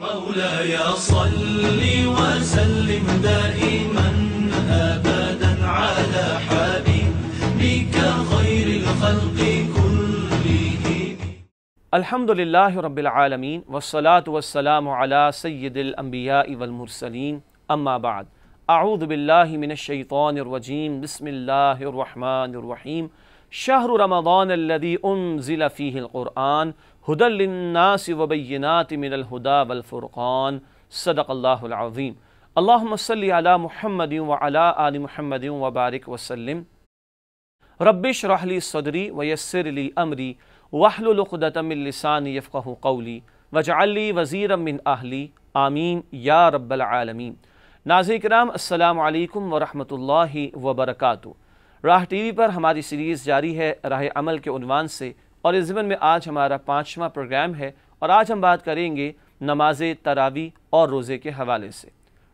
مولاي صل وسلم دائما ابدا على حبيبك خير الخلق كلهم الحمد لله رب العالمين والصلاه والسلام على سيد الانبياء والمرسلين اما بعد اعوذ بالله من الشيطان الرجيم بسم الله الرحمن الرحيم شهر رمضان الذي انزل فيه القران حد للناس وبینات من الہدا والفرقان صدق اللہ العظیم اللہم صلی علی محمد و آل محمد وبارک وسلم شرح لی صدری و یسر امری عمری لقدت من لسانی یفقہ قولی وجعل لی وزیرا من اہلی آمین یا رب العالمین ناظر کرام السلام علیکم و اللہ و برکاتہ راہ ٹی وی پر ہماری سیریز جاری ہے راہ عمل کے عنوان سے اور اس زمن میں آج ہمارا پانچواں پروگرام ہے اور آج ہم بات کریں گے نماز تراوی اور روزے کے حوالے سے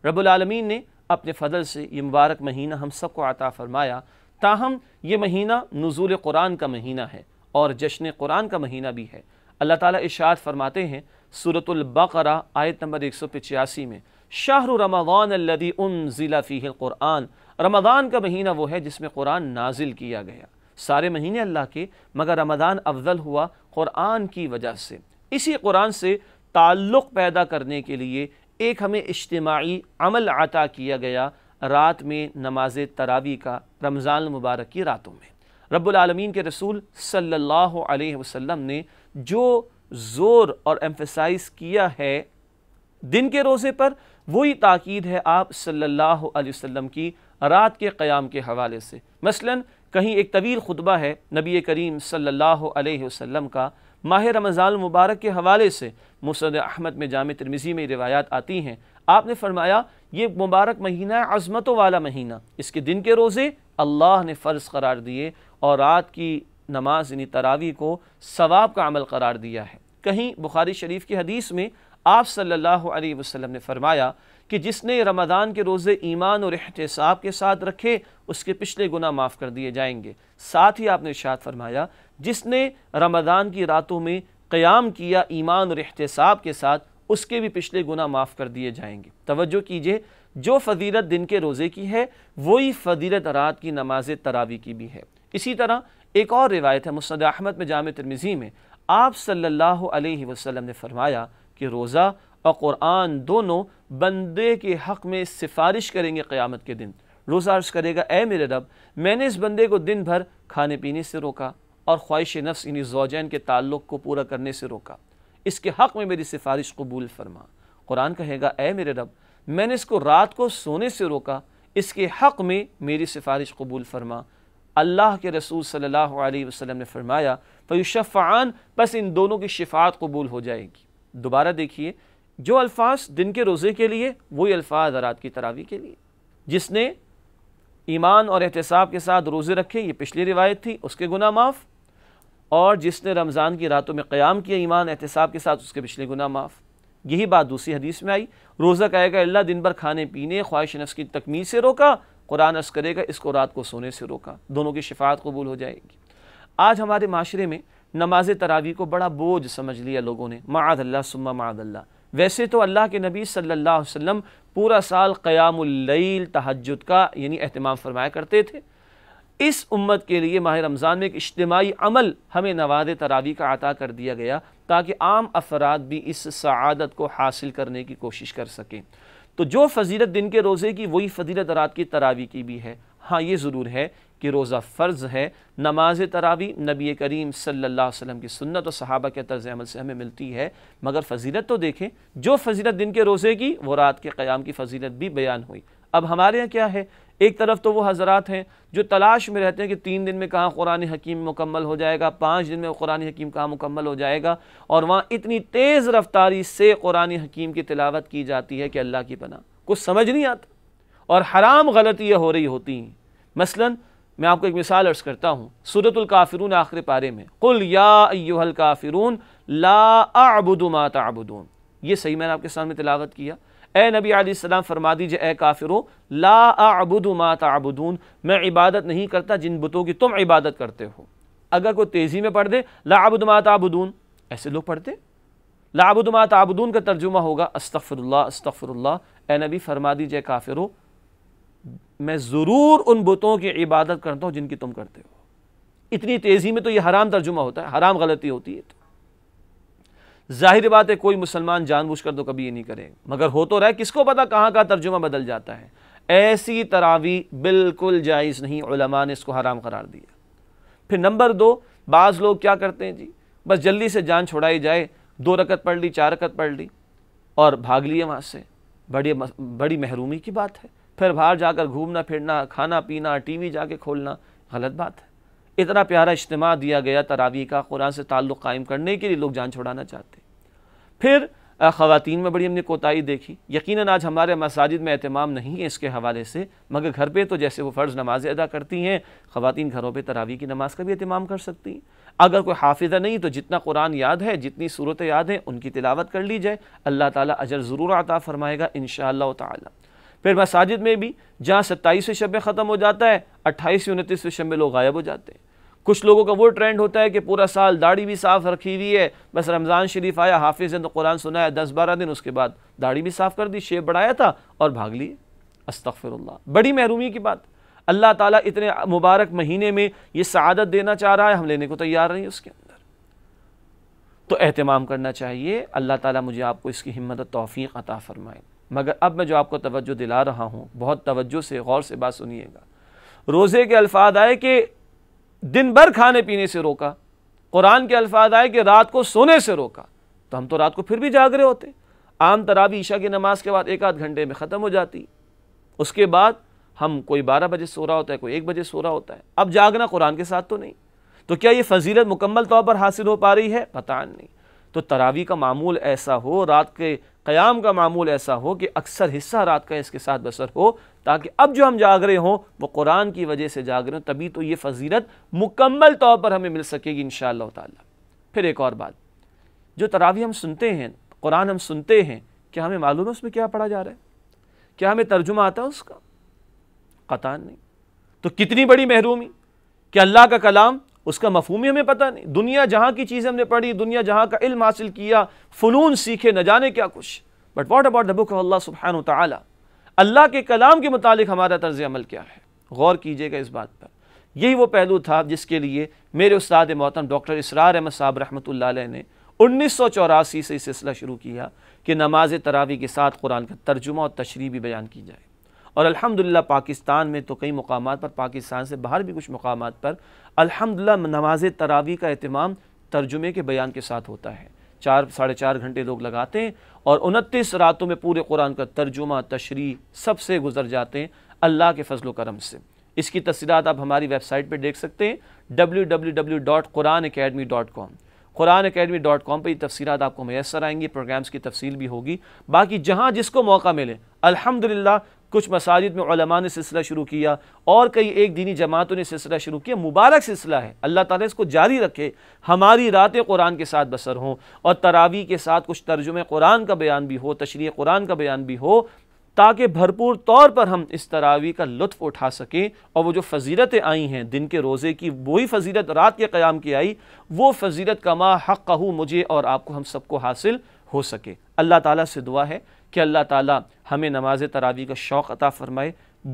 رب العالمین نے اپنے فضل سے یہ مبارک مہینہ ہم سب کو عطا فرمایا تاہم یہ مہینہ نزول قرآن کا مہینہ ہے اور جشن قرآن کا مہینہ بھی ہے اللہ تعالیٰ اشارت فرماتے ہیں سورة البقرہ آیت نمبر 185 میں شاہ رمضان الذي انزل ضی القرآن رمضان کا مہینہ وہ ہے جس میں قرآن نازل کیا گیا سارے مہینے اللہ کے مگر رمضان افضل ہوا قرآن کی وجہ سے اسی قرآن سے تعلق پیدا کرنے کے لیے ایک ہمیں اجتماعی عمل عطا کیا گیا رات میں نماز تراوی کا رمضان المبارک کی راتوں میں رب العالمین کے رسول صلی اللہ علیہ وسلم نے جو زور اور ایمفیسائز کیا ہے دن کے روزے پر وہی تاکید ہے آپ صلی اللہ علیہ وسلم کی رات کے قیام کے حوالے سے مثلاً کہیں ایک طویل خطبہ ہے نبی کریم صلی اللہ علیہ وسلم کا ماہ رمضان المبارک کے حوالے سے مسند احمد میں جامع ترمیزی میں روایات آتی ہیں آپ نے فرمایا یہ مبارک مہینہ عظمتوں والا مہینہ اس کے دن کے روزے اللہ نے فرض قرار دیے اور رات کی نماز یعنی تراوی کو ثواب کا عمل قرار دیا ہے کہیں بخاری شریف کی حدیث میں آپ صلی اللہ علیہ وسلم نے فرمایا کہ جس نے رمضان کے روزے ایمان اور احتساب کے ساتھ رکھے اس کے پچھلے گناہ معاف کر دیے جائیں گے ساتھ ہی آپ نے ارشاد فرمایا جس نے رمضان کی راتوں میں قیام کیا ایمان اور احتساب کے ساتھ اس کے بھی پچھلے گناہ معاف کر دیے جائیں گے توجہ کیجئے جو فضیرت دن کے روزے کی ہے وہی فضیرت رات کی نماز تراوی کی بھی ہے اسی طرح ایک اور روایت ہے مصد احمد میں جامع ترمیزی میں آپ صلی اللہ علیہ وسلم نے فرمایا کہ روزہ اور قرآن دونوں بندے کے حق میں سفارش کریں گے قیامت کے دن روزہ عرض کرے گا اے میرے رب میں نے اس بندے کو دن بھر کھانے پینے سے روکا اور خواہش نفس انہی یعنی زوجین کے تعلق کو پورا کرنے سے روکا اس کے حق میں میری سفارش قبول فرما قرآن کہے گا اے میرے رب میں نے اس کو رات کو سونے سے روکا اس کے حق میں میری سفارش قبول فرما اللہ کے رسول صلی اللہ علیہ وسلم نے فرمایا فعیوش بس ان دونوں کی شفاعت قبول ہو جائے گی دوبارہ دیکھیے جو الفاظ دن کے روزے کے لیے وہی الفاظ رات کی تراوی کے لیے جس نے ایمان اور احتساب کے ساتھ روزے رکھے یہ پچھلی روایت تھی اس کے گناہ معاف اور جس نے رمضان کی راتوں میں قیام کیا ایمان احتساب کے ساتھ اس کے پچھلے گناہ معاف یہی بات دوسری حدیث میں آئی روزہ کہے گا اللہ دن بھر کھانے پینے خواہش نفس کی تکمیل سے روکا قرآن عرض کرے گا اس کو رات کو سونے سے روکا دونوں کی شفاعت قبول ہو جائے گی آج ہمارے معاشرے میں نماز تراوی کو بڑا بوجھ سمجھ لیا لوگوں نے معاد اللہ سما معاد اللہ ویسے تو اللہ کے نبی صلی اللہ علیہ وسلم پورا سال قیام اللیل تہجد کا یعنی اہتمام فرمایا کرتے تھے اس امت کے لیے ماہ رمضان میں ایک اجتماعی عمل ہمیں نواد تراوی کا عطا کر دیا گیا تاکہ عام افراد بھی اس سعادت کو حاصل کرنے کی کوشش کر سکیں تو جو فضیلت دن کے روزے کی وہی فضیلت رات کی تراوی کی بھی ہے ہاں یہ ضرور ہے کہ روزہ فرض ہے نماز تراوی نبی کریم صلی اللہ علیہ وسلم کی سنت و صحابہ کے طرز عمل سے ہمیں ملتی ہے مگر فضیلت تو دیکھیں جو فضیلت دن کے روزے کی وہ رات کے قیام کی فضیلت بھی بیان ہوئی اب ہمارے ہاں کیا ہے ایک طرف تو وہ حضرات ہیں جو تلاش میں رہتے ہیں کہ تین دن میں کہاں قرآن حکیم مکمل ہو جائے گا پانچ دن میں قرآن حکیم کہاں مکمل ہو جائے گا اور وہاں اتنی تیز رفتاری سے قرآن حکیم کی تلاوت کی جاتی ہے کہ اللہ کی پناہ کچھ سمجھ نہیں آتا اور حرام غلطی ہو رہی ہوتی ہیں مثلا میں آپ کو ایک مثال عرض کرتا ہوں سورة الکافرون آخر پارے میں قل یا ایوہ آ لا اعبد ما تعبدون یہ صحیح میں نے آپ کے سامنے تلاوت کیا اے نبی علیہ السلام فرما دیجئے اے کافروں لا اعبد ما تعبدون میں عبادت نہیں کرتا جن بتوں کی تم عبادت کرتے ہو اگر کوئی تیزی میں پڑھ دے لا ما تعبدون ایسے لوگ پڑھتے لا اعبد ما تعبدون کا ترجمہ ہوگا استغفر اللہ استغفر اللہ اے نبی فرما دیجئے کافروں میں ضرور ان بتوں کی عبادت کرتا ہوں جن کی تم کرتے ہو اتنی تیزی میں تو یہ حرام ترجمہ ہوتا ہے حرام غلطی ہوتی ہے تو ظاہر بات ہے کوئی مسلمان جان بوجھ کر تو کبھی یہ نہیں کرے مگر ہو تو رہے کس کو پتا کہاں کا ترجمہ بدل جاتا ہے ایسی تراوی بالکل جائز نہیں علماء نے اس کو حرام قرار دیا پھر نمبر دو بعض لوگ کیا کرتے ہیں جی بس جلدی سے جان چھوڑائی جائے دو رکت پڑھ لی چار رکت پڑھ لی اور بھاگ لیے وہاں سے بڑی بڑی محرومی کی بات ہے پھر باہر جا کر گھومنا پھرنا کھانا پینا ٹی وی جا کے کھولنا غلط بات ہے اتنا پیارا اجتماع دیا گیا تراوی کا قرآن سے تعلق قائم کرنے کے لیے لوگ جان چھوڑانا چاہتے پھر خواتین میں بڑی ہم نے کوتاہی دیکھی یقیناً آج ہمارے مساجد میں اہتمام نہیں ہے اس کے حوالے سے مگر گھر پہ تو جیسے وہ فرض نمازیں ادا کرتی ہیں خواتین گھروں پہ تراوی کی نماز کا بھی اہتمام کر سکتی ہیں اگر کوئی حافظہ نہیں تو جتنا قرآن یاد ہے جتنی صورتیں یاد ہیں ان کی تلاوت کر لی جائے اللہ تعالیٰ اجر ضرور عطا فرمائے گا انشاءاللہ تعالی تعالیٰ پھر مساجد میں بھی جہاں ستائیسویں شبے ختم ہو جاتا ہے اٹھائیس انتیسویں شبے لوگ غائب ہو جاتے ہیں کچھ لوگوں کا وہ ٹرینڈ ہوتا ہے کہ پورا سال داڑھی بھی صاف رکھی ہوئی ہے بس رمضان شریف آیا حافظ نے قرآن سنایا دس بارہ دن اس کے بعد داڑھی بھی صاف کر دی شیب بڑھایا تھا اور بھاگ لیے استغفر اللہ بڑی محرومی کی بات اللہ تعالیٰ اتنے مبارک مہینے میں یہ سعادت دینا چاہ رہا ہے ہم لینے کو تیار نہیں ہیں اس کے اندر تو اہتمام کرنا چاہیے اللہ تعالیٰ مجھے آپ کو اس کی ہمت توفیق عطا فرمائے مگر اب میں جو آپ کو توجہ دلا رہا ہوں بہت توجہ سے غور سے بات سنیے گا روزے کے الفاظ آئے کہ دن بھر کھانے پینے سے روکا قرآن کے الفاظ آئے کہ رات کو سونے سے روکا تو ہم تو رات کو پھر بھی جاگ رہے ہوتے عام ترابی عشاء کی نماز کے بعد ایک آدھ گھنٹے میں ختم ہو جاتی اس کے بعد ہم کوئی بارہ بجے سو رہا ہوتا ہے کوئی ایک بجے سو رہا ہوتا ہے اب جاگنا قرآن کے ساتھ تو نہیں تو کیا یہ فضیلت مکمل طور پر حاصل ہو پا رہی ہے پتہ نہیں تو تراوی کا معمول ایسا ہو رات کے قیام کا معمول ایسا ہو کہ اکثر حصہ رات کا اس کے ساتھ بسر ہو تاکہ اب جو ہم جاگ رہے ہوں وہ قرآن کی وجہ سے جاگ رہے ہوں تبھی تو یہ فضیرت مکمل طور پر ہمیں مل سکے گی انشاءاللہ تعالی پھر ایک اور بات جو تراوی ہم سنتے ہیں قرآن ہم سنتے ہیں کیا ہمیں معلوم ہے اس میں کیا پڑھا جا رہا ہے کیا ہمیں ترجمہ آتا ہے اس کا قطان نہیں تو کتنی بڑی محرومی کہ اللہ کا کلام اس کا مفہوم ہمیں پتہ نہیں دنیا جہاں کی چیزیں ہم نے پڑھی دنیا جہاں کا علم حاصل کیا فنون سیکھے نہ جانے کیا کچھ بٹ واٹ اباؤٹ آف اللہ سبحانہ و تعالیٰ اللہ کے کلام کے متعلق ہمارا طرز عمل کیا ہے غور کیجئے گا اس بات پر یہی وہ پہلو تھا جس کے لیے میرے استاد محترم ڈاکٹر اسرار احمد صاحب رحمۃ اللہ علیہ نے انیس سو چوراسی سے اس سلسلہ شروع کیا کہ نماز تراوی کے ساتھ قرآن کا ترجمہ اور تشریح بھی بیان کی جائے اور الحمدللہ پاکستان میں تو کئی مقامات پر پاکستان سے باہر بھی کچھ مقامات پر الحمدللہ نماز تراوی کا اہتمام ترجمے کے بیان کے ساتھ ہوتا ہے چار ساڑھے چار گھنٹے لوگ لگاتے ہیں اور انتیس راتوں میں پورے قرآن کا ترجمہ تشریح سب سے گزر جاتے ہیں اللہ کے فضل و کرم سے اس کی تفصیلات آپ ہماری ویب سائٹ پہ دیکھ سکتے ہیں www.quranacademy.com قرآن اکیڈمی ڈاٹ کام پہ یہ تفصیلات آپ کو میسر آئیں گی پروگرامز کی تفصیل بھی ہوگی باقی جہاں جس کو موقع ملے الحمدللہ کچھ مساجد میں علماء نے سلسلہ شروع کیا اور کئی ایک دینی جماعتوں نے سلسلہ شروع کیا مبارک سلسلہ ہے اللہ تعالیٰ اس کو جاری رکھے ہماری راتیں قرآن کے ساتھ بسر ہوں اور تراوی کے ساتھ کچھ ترجمہ قرآن کا بیان بھی ہو تشریح قرآن کا بیان بھی ہو تاکہ بھرپور طور پر ہم اس تراوی کا لطف اٹھا سکیں اور وہ جو فضیرتیں آئی ہیں دن کے روزے کی وہی فضیرت رات کے قیام کی آئی وہ فضیرت کما حق کہ مجھے اور آپ کو ہم سب کو حاصل ہو سکے اللہ تعالیٰ سے دعا ہے کہ اللہ تعالیٰ ہمیں نماز تراوی کا شوق عطا فرمائے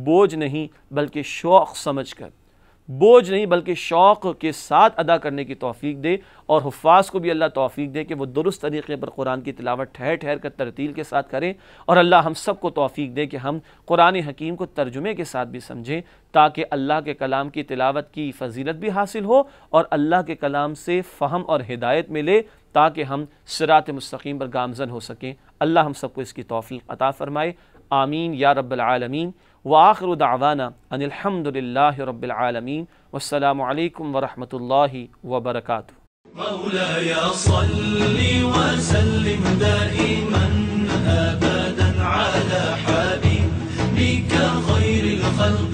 بوجھ نہیں بلکہ شوق سمجھ کر بوجھ نہیں بلکہ شوق کے ساتھ ادا کرنے کی توفیق دے اور حفاظ کو بھی اللہ توفیق دے کہ وہ درست طریقے پر قرآن کی تلاوت ٹھہر ٹھہر کر ترتیل کے ساتھ کریں اور اللہ ہم سب کو توفیق دے کہ ہم قرآن حکیم کو ترجمے کے ساتھ بھی سمجھیں تاکہ اللہ کے کلام کی تلاوت کی فضیلت بھی حاصل ہو اور اللہ کے کلام سے فہم اور ہدایت ملے تاکہ ہم سرات مستقیم پر گامزن ہو سکیں اللہ ہم سب کو اس کی توفیق عطا فرمائے آمین یا رب العالمین وآخر دعوانا ان الحمد للہ رب العالمین والسلام علیکم ورحمۃ اللہ وبرکاتہ وسلم دائما علی الخلق